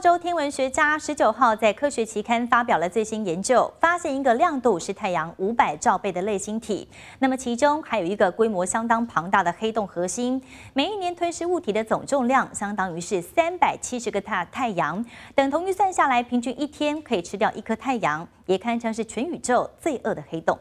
洲天文学家十九号在科学期刊发表了最新研究，发现一个亮度是太阳五百兆倍的类星体。那么其中还有一个规模相当庞大的黑洞核心，每一年吞噬物体的总重量相当于是三百七十个太太阳。等同于算下来，平均一天可以吃掉一颗太阳，也堪称是全宇宙最恶的黑洞。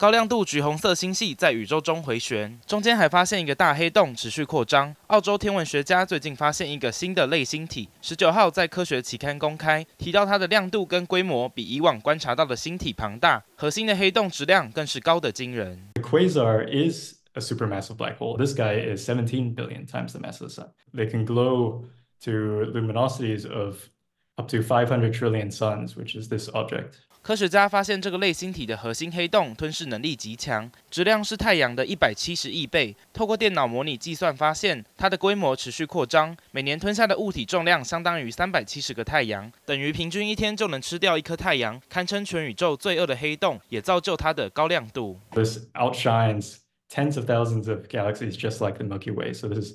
高亮度橘红色星系在宇宙中回旋，中间还发现一个大黑洞持续扩张。澳洲天文学家最近发现一个新的类星体，十九号在科学期刊公开，提到它的亮度跟规模比以往观察到的星体庞大，核心的黑洞质量更是高得惊人。The quasar is a supermassive black hole. This guy is 17 billion times the mass of sun. They can glow to luminosities of up suns, to trillion this object. which is 科学家发现，这个类星体的核心黑洞吞噬能力极强，质量是太阳的一百七十亿倍。透过电脑模拟计算发现，它的规模持续扩张，每年吞下的物体重量相当于三百七十个太阳，等于平均一天就能吃掉一颗太阳，堪称全宇宙最恶的黑洞，也造就它的高亮度。This outshines tens of thousands of galaxies just like the Milky Way, so this is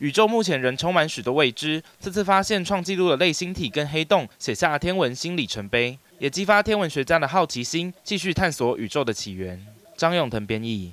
宇宙目前仍充满许多未知。这次发现创纪录的类星体跟黑洞，写下天文新里程碑，也激发天文学家的好奇心，继续探索宇宙的起源。张永腾编译。